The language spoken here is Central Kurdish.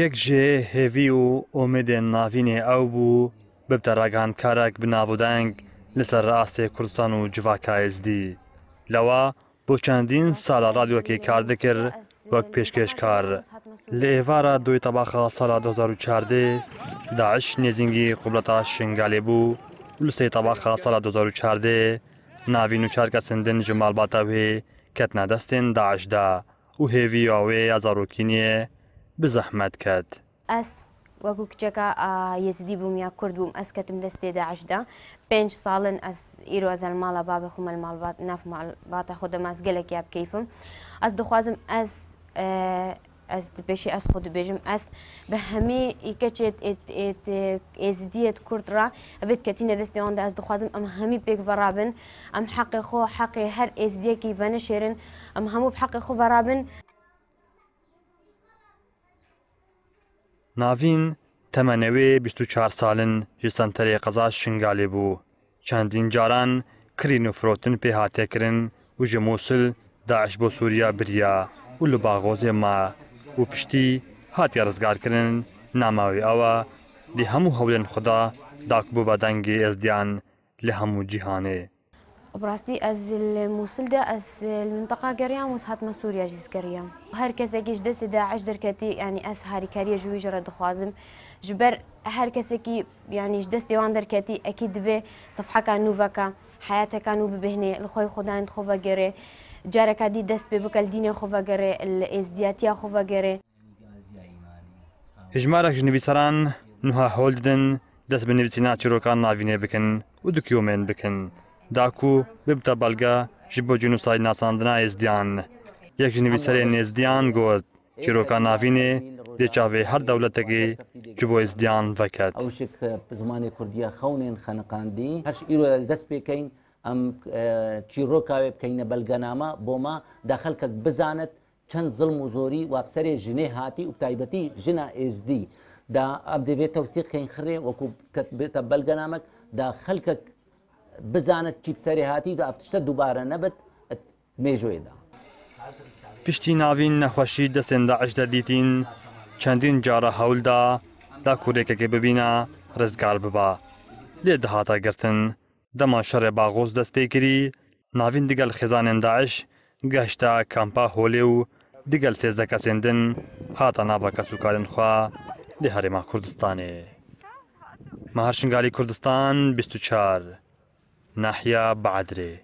یەک ژێ هێوی و ئۆمێدێن ناوینێ ئەو بوو ببتە ڕاگان کارێک بناودەنگ لەسەر ڕاستێ کوردستان و جوواکسD لەوە بۆ چەندین ساڵە رادیۆکی کار دەکرد وەک پێشکێشکار لە ئێوارە دوی تەباخە ساڵە 2014 داعش نێزینگی قوبلەتا شنگالێ بوو لوسەی تەباخە ساڵە 2014 ناوی نوچار کسندن جمال باتاوی کت ندستین داعش دا هیوی آوی از آروکینی بزحمت کد. اس وکو کچکا یزدی بوم یا کرد بوم اس کتم دستی داعش دا پنج سالن از ایرو از المالا باب خوم المال بات نف مال بات خودم از گلک یاب کیفم از دخوازم از از پیشی از خود بیم از به همه ای ات ات از دیت کرد را ابد کتینه دستی آن از دخوازم ام همه بیگ ورابن ام حق خو حق هر از دیه کی ونشیرن ام همو بحق خو ورابن ناوین تەمەنەوێ 24 سالن ji قزاش قەزا شنگالێ بوو چەندین جاران کرین و پی هاته هاتێکرن و ji داعش سووریا بریا و لباغوز ما و پشتی هاتی رزگار ڕزگارکردن ناماوی ئەوە دی همو هەولێن خدا داک بو بدنگی از دیان لهمو هەموو براستی از الموصل ده از المنطقة قرية وسهات ما سوريا جيز گریم هر کس اگیش دست دا عجدر كتي يعني اس هاري كارية جوي جرد خوازم جبر هر كسا كي یعنی جدستي وان در كتي اكيد بي صفحة كان نوفا كان حياتك كانوا ببهني الخوي خدان خوفا قري جارێکا دی دەست پێ بکەل دینێ خۆڤەگەڕێ لە ئێزدیاتیا خۆڤەگەڕێ هژمارێک نویسەران نوها هۆل دن دەست بە نووسینا چیرۆکان ناوینێ بکەن و دکیۆمێن بکەن داکو ببتە بەلگە ji bo cînûsayî nasandina êzdiyan. Yek ji nivîserê nêzdiyan got çîroka navînê dê çavê her dewletekê ji bo êzdiyan veket. Ew ji zimanê Kurdiya xewnên xeniqandî her îro dest pêkeyn ئەم چیرۆکاوێ بکەینە بەلگەنامە بۆمە داخەلکەت بزانت چەند زڵم و زۆری وابسەرێ ژنێ هاتی و تایبەتی ژنە ئێزدی دا ئەم دەبێت تەوتیقین خڕێ وەکو بێتە بەلگەنامەک دا خەلکە بزانت چیپسەری هاتی دا ئەفتشتە دووبارە نەبێت مێژۆیدا. پشتی ناوین نەخۆشی دەسێندا عش دەدیتین چەندین جارە هەولدا دا کوورێکەکە ببینە ڕزگار ببا لێ دەهاتە گرتن دما شەڕێ باغۆز دەستپێکری ناوین دیگەل خێزانێن داعش گەشتا کامپا هۆلێ و دیگەل تێزدەکە سێندن هاتە نابە کەسوکارن خوا لە هەرێما کوردستانێ مەهرشنگالی کوردستان 24 ناحیا بەعادرێ